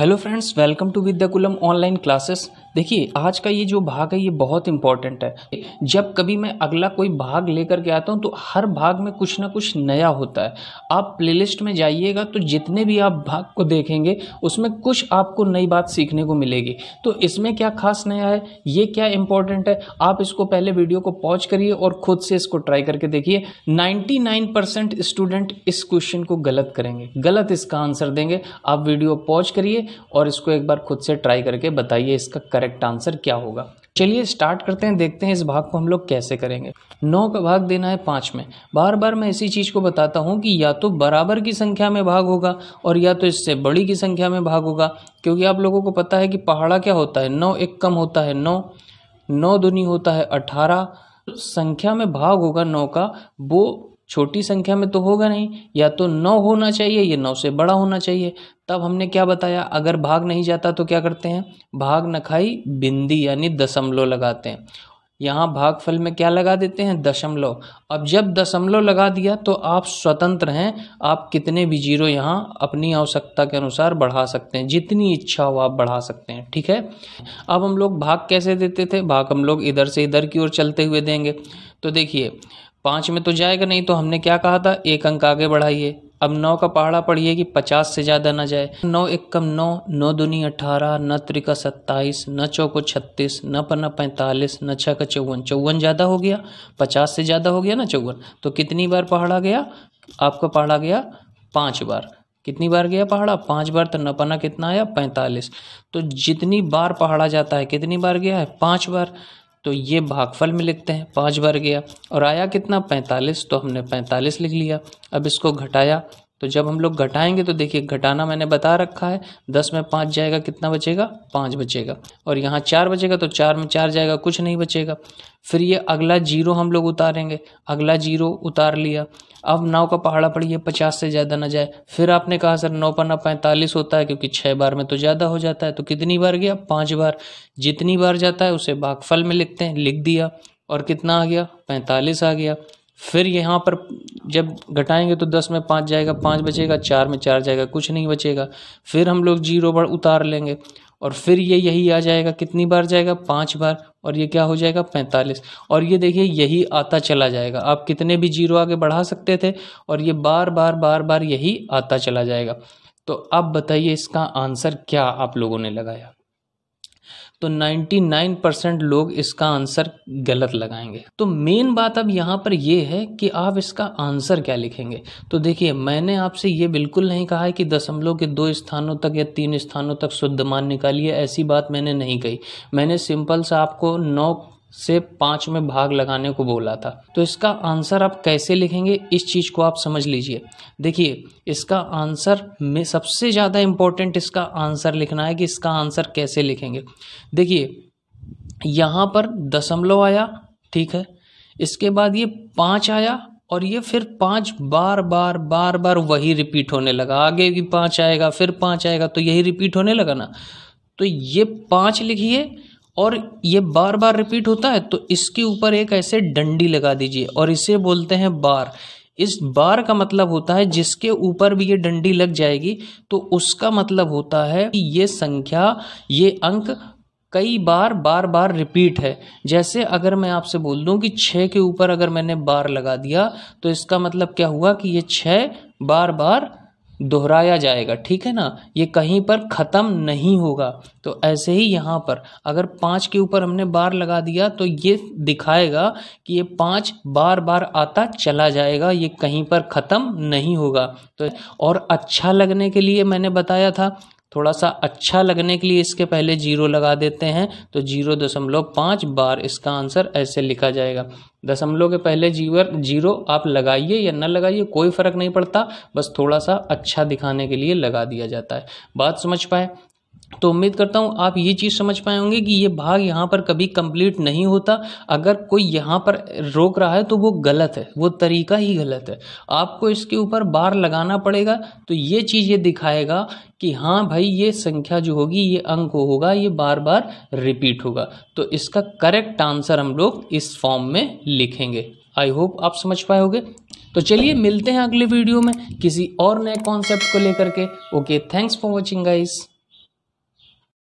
Hello friends, welcome to Vidyakulam online classes. देखिए आज का ये जो भाग है ये बहुत इंपॉर्टेंट है जब कभी मैं अगला कोई भाग लेकर के आता हूँ तो हर भाग में कुछ ना कुछ नया होता है आप प्लेलिस्ट में जाइएगा तो जितने भी आप भाग को देखेंगे उसमें कुछ आपको नई बात सीखने को मिलेगी तो इसमें क्या खास नया है ये क्या इंपॉर्टेंट है आप इसको पहले वीडियो को पॉज करिए और खुद से इसको ट्राई करके देखिए नाइन्टी स्टूडेंट इस क्वेश्चन को गलत करेंगे गलत इसका आंसर देंगे आप वीडियो पॉज करिए और इसको एक बार खुद से ट्राई करके बताइए इसका करेक्ट आंसर क्या होगा चलिए स्टार्ट करते हैं देखते हैं इस भाग को हम लोग कैसे करेंगे नौ का भाग देना है पाँच में बार बार मैं इसी चीज़ को बताता हूँ कि या तो बराबर की संख्या में भाग होगा और या तो इससे बड़ी की संख्या में भाग होगा क्योंकि आप लोगों को पता है कि पहाड़ा क्या होता है नौ एक कम होता है नौ नौ दुनी होता है अठारह संख्या में भाग होगा नौ का वो छोटी संख्या में तो होगा नहीं या तो नौ होना चाहिए या नौ से बड़ा होना चाहिए तब हमने क्या बताया अगर भाग नहीं जाता तो क्या करते हैं भाग नखाई बिंदी यानी दशमलव लगाते हैं यहाँ भागफल में क्या लगा देते हैं दशमलव अब जब दशमलव लगा दिया तो आप स्वतंत्र हैं आप कितने भी जीरो यहाँ अपनी आवश्यकता के अनुसार बढ़ा सकते हैं जितनी इच्छा हो आप बढ़ा सकते हैं ठीक है अब हम लोग भाग कैसे देते थे भाग हम लोग इधर से इधर की ओर चलते हुए देंगे तो देखिए पाँच में तो जाएगा नहीं तो हमने क्या कहा था एक अंक आगे बढ़ाइए अब नौ का पहाड़ा पढ़िए कि पचास से ज़्यादा ना जाए नौ एक कम नौ नौ दुनी अठारह न त्रिका सत्ताईस न चौको छत्तीस न पन्ना पैंतालीस न छः का चौवन चौवन ज़्यादा हो गया पचास से ज़्यादा हो गया ना चौवन तो कितनी बार पहाड़ा गया आपका पहाड़ा गया पाँच बार कितनी बार गया पहाड़ा पाँच बार तो नपना कितना आया पैंतालीस तो जितनी बार पहाड़ा जाता है कितनी बार गया है पाँच बार तो ये भागफल में लिखते हैं पाँच बार गया और आया कितना पैंतालीस तो हमने पैंतालीस लिख लिया अब इसको घटाया तो जब हम लोग घटाएंगे तो देखिए घटाना मैंने बता रखा है दस में पाँच जाएगा कितना बचेगा पाँच बचेगा और यहाँ चार बचेगा तो चार में चार जाएगा कुछ नहीं बचेगा फिर ये अगला जीरो हम लोग उतारेंगे अगला जीरो उतार लिया अब नौ का पहाड़ा पड़िए पचास से ज़्यादा ना जाए फिर आपने कहा सर नौ पन्ना पैंतालीस होता है क्योंकि छः बार में तो ज़्यादा हो जाता है तो कितनी बार गया पाँच बार जितनी बार जाता है उसे बागफल में लिखते हैं लिख दिया और कितना आ गया पैंतालीस आ गया फिर यहाँ पर जब घटाएंगे तो दस में पाँच जाएगा पाँच बचेगा चार में चार जाएगा कुछ नहीं बचेगा फिर हम लोग जीरो बार उतार लेंगे और फिर ये यही आ जाएगा कितनी बार जाएगा पाँच बार और ये क्या हो जाएगा पैंतालीस और ये देखिए यही आता चला जाएगा आप कितने भी जीरो आगे बढ़ा सकते थे और ये बार बार बार बार यही आता चला जाएगा तो अब बताइए इसका आंसर क्या आप लोगों ने लगाया तो 99 परसेंट लोग इसका आंसर गलत लगाएंगे तो मेन बात अब यहाँ पर यह है कि आप इसका आंसर क्या लिखेंगे तो देखिए मैंने आपसे ये बिल्कुल नहीं कहा है कि दशमलव के दो स्थानों तक या तीन स्थानों तक शुद्ध मान निकालिए ऐसी बात मैंने नहीं कही मैंने सिंपल सा आपको नौ से पाँच में भाग लगाने को बोला था तो इसका आंसर आप कैसे लिखेंगे इस चीज़ को आप समझ लीजिए देखिए इसका आंसर में सबसे ज़्यादा इम्पोर्टेंट इसका आंसर लिखना है कि इसका आंसर कैसे लिखेंगे देखिए यहाँ पर दशमलव आया ठीक है इसके बाद ये पाँच आया और ये फिर पाँच बार बार बार बार वही रिपीट होने लगा आगे भी पाँच आएगा फिर पाँच आएगा तो यही रिपीट होने लगा ना तो ये पाँच लिखिए और ये बार बार रिपीट होता है तो इसके ऊपर एक ऐसे डंडी लगा दीजिए और इसे बोलते हैं बार इस बार का मतलब होता है जिसके ऊपर भी ये डंडी लग जाएगी तो उसका मतलब होता है कि ये संख्या ये अंक कई बार बार बार रिपीट है जैसे अगर मैं आपसे बोल दूं कि छः के ऊपर अगर मैंने बार लगा दिया तो इसका मतलब क्या हुआ कि ये छः बार बार दोहराया जाएगा ठीक है ना ये कहीं पर ख़त्म नहीं होगा तो ऐसे ही यहाँ पर अगर पाँच के ऊपर हमने बार लगा दिया तो ये दिखाएगा कि ये पाँच बार बार आता चला जाएगा ये कहीं पर ख़त्म नहीं होगा तो और अच्छा लगने के लिए मैंने बताया था थोड़ा सा अच्छा लगने के लिए इसके पहले जीरो लगा देते हैं तो जीरो दशमलव पाँच बार इसका आंसर ऐसे लिखा जाएगा दशमलव के पहले जीवर जीरो आप लगाइए या न लगाइए कोई फर्क नहीं पड़ता बस थोड़ा सा अच्छा दिखाने के लिए लगा दिया जाता है बात समझ पाए तो उम्मीद करता हूँ आप ये चीज़ समझ पाए होंगे कि ये भाग यहाँ पर कभी कंप्लीट नहीं होता अगर कोई यहाँ पर रोक रहा है तो वो गलत है वो तरीका ही गलत है आपको इसके ऊपर बार लगाना पड़ेगा तो ये चीज़ ये दिखाएगा कि हाँ भाई ये संख्या जो होगी ये अंक होगा ये बार बार रिपीट होगा तो इसका करेक्ट आंसर हम लोग इस फॉर्म में लिखेंगे आई होप आप समझ पाए होगे तो चलिए मिलते हैं अगले वीडियो में किसी और नए कॉन्सेप्ट को लेकर के okay thanks for watching guys